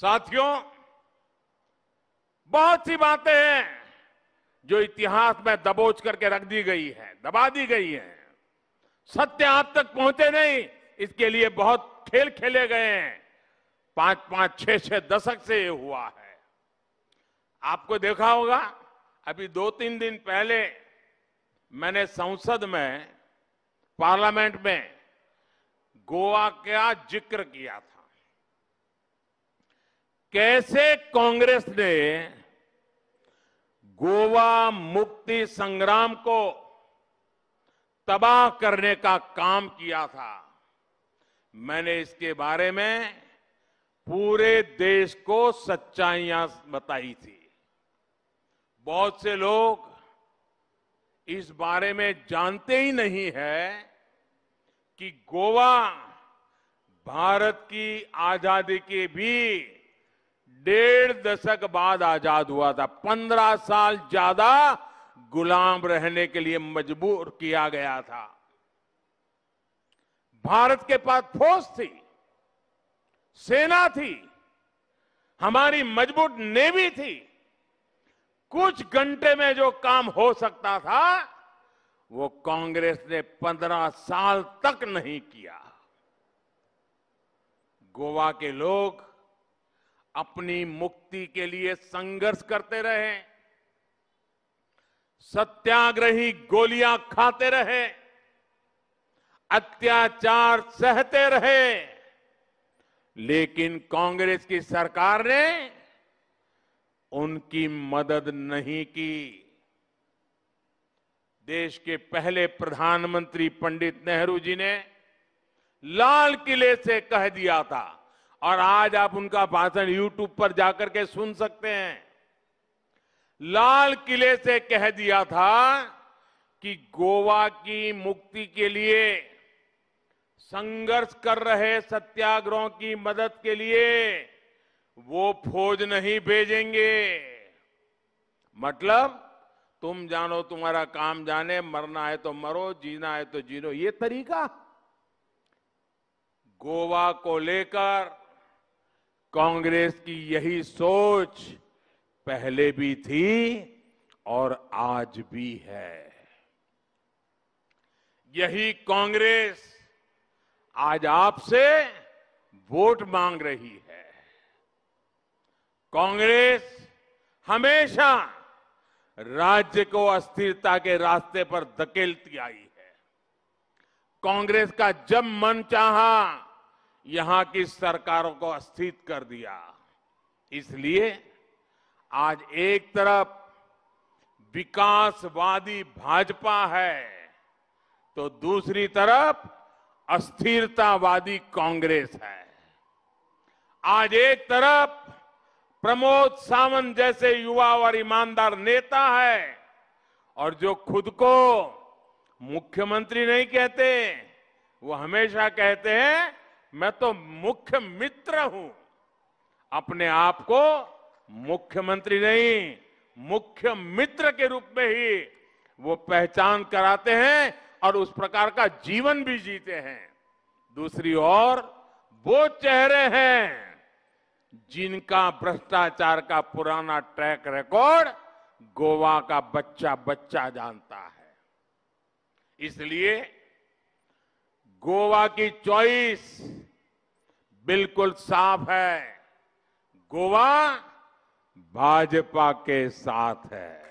साथियों बहुत सी बातें हैं जो इतिहास में दबोच करके रख दी गई है दबा दी गई है सत्य आप तक पहुंचे नहीं इसके लिए बहुत खेल खेले गए हैं पांच पांच छह छह दशक से ये हुआ है आपको देखा होगा अभी दो तीन दिन पहले मैंने संसद में पार्लियामेंट में गोवा का जिक्र किया था कैसे कांग्रेस ने गोवा मुक्ति संग्राम को तबाह करने का काम किया था मैंने इसके बारे में पूरे देश को सच्चाइयां बताई थी बहुत से लोग इस बारे में जानते ही नहीं है कि गोवा भारत की आजादी के भी डेढ़ दशक बाद आजाद हुआ था पंद्रह साल ज्यादा गुलाम रहने के लिए मजबूर किया गया था भारत के पास फौज थी सेना थी हमारी मजबूत नेवी थी कुछ घंटे में जो काम हो सकता था वो कांग्रेस ने पंद्रह साल तक नहीं किया गोवा के लोग अपनी मुक्ति के लिए संघर्ष करते रहे सत्याग्रही गोलियां खाते रहे अत्याचार सहते रहे लेकिन कांग्रेस की सरकार ने उनकी मदद नहीं की देश के पहले प्रधानमंत्री पंडित नेहरू जी ने लाल किले से कह दिया था और आज आप उनका भाषण यूट्यूब पर जाकर के सुन सकते हैं लाल किले से कह दिया था कि गोवा की मुक्ति के लिए संघर्ष कर रहे सत्याग्रहों की मदद के लिए वो फौज नहीं भेजेंगे मतलब तुम जानो तुम्हारा काम जाने मरना है तो मरो जीना है तो जीनो ये तरीका गोवा को लेकर कांग्रेस की यही सोच पहले भी थी और आज भी है यही कांग्रेस आज आपसे वोट मांग रही है कांग्रेस हमेशा राज्य को अस्थिरता के रास्ते पर धकेलती आई है कांग्रेस का जब मन चाहा यहां की सरकारों को अस्थित कर दिया इसलिए आज एक तरफ विकासवादी भाजपा है तो दूसरी तरफ अस्थिरतावादी कांग्रेस है आज एक तरफ प्रमोद सावंत जैसे युवा और ईमानदार नेता है और जो खुद को मुख्यमंत्री नहीं कहते वो हमेशा कहते हैं मैं तो मुख्य मित्र हूं अपने आप को मुख्यमंत्री नहीं मुख्य मित्र के रूप में ही वो पहचान कराते हैं और उस प्रकार का जीवन भी जीते हैं दूसरी ओर वो चेहरे हैं जिनका भ्रष्टाचार का पुराना ट्रैक रिकॉर्ड गोवा का बच्चा बच्चा जानता है इसलिए गोवा की चॉइस बिल्कुल साफ है गोवा भाजपा के साथ है